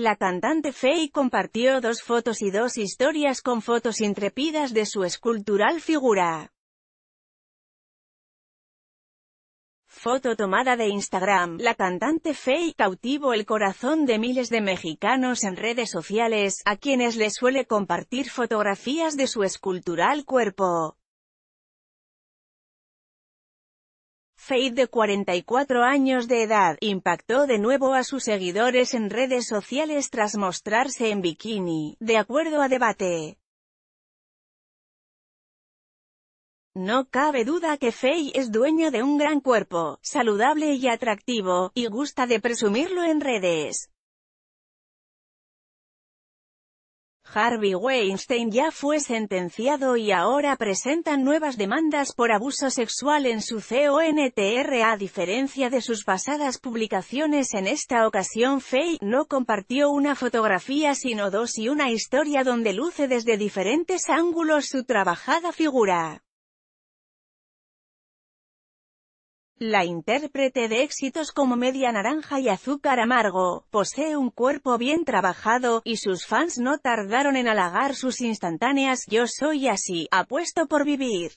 La cantante Faye compartió dos fotos y dos historias con fotos intrepidas de su escultural figura. Foto tomada de Instagram, la cantante Faye cautivó el corazón de miles de mexicanos en redes sociales, a quienes le suele compartir fotografías de su escultural cuerpo. Faye, de 44 años de edad, impactó de nuevo a sus seguidores en redes sociales tras mostrarse en bikini, de acuerdo a debate. No cabe duda que Faye es dueño de un gran cuerpo, saludable y atractivo, y gusta de presumirlo en redes. Harvey Weinstein ya fue sentenciado y ahora presentan nuevas demandas por abuso sexual en su CONTR a diferencia de sus pasadas publicaciones en esta ocasión Faye no compartió una fotografía sino dos y una historia donde luce desde diferentes ángulos su trabajada figura. La intérprete de éxitos como Media Naranja y Azúcar Amargo, posee un cuerpo bien trabajado, y sus fans no tardaron en halagar sus instantáneas Yo soy así, apuesto por vivir.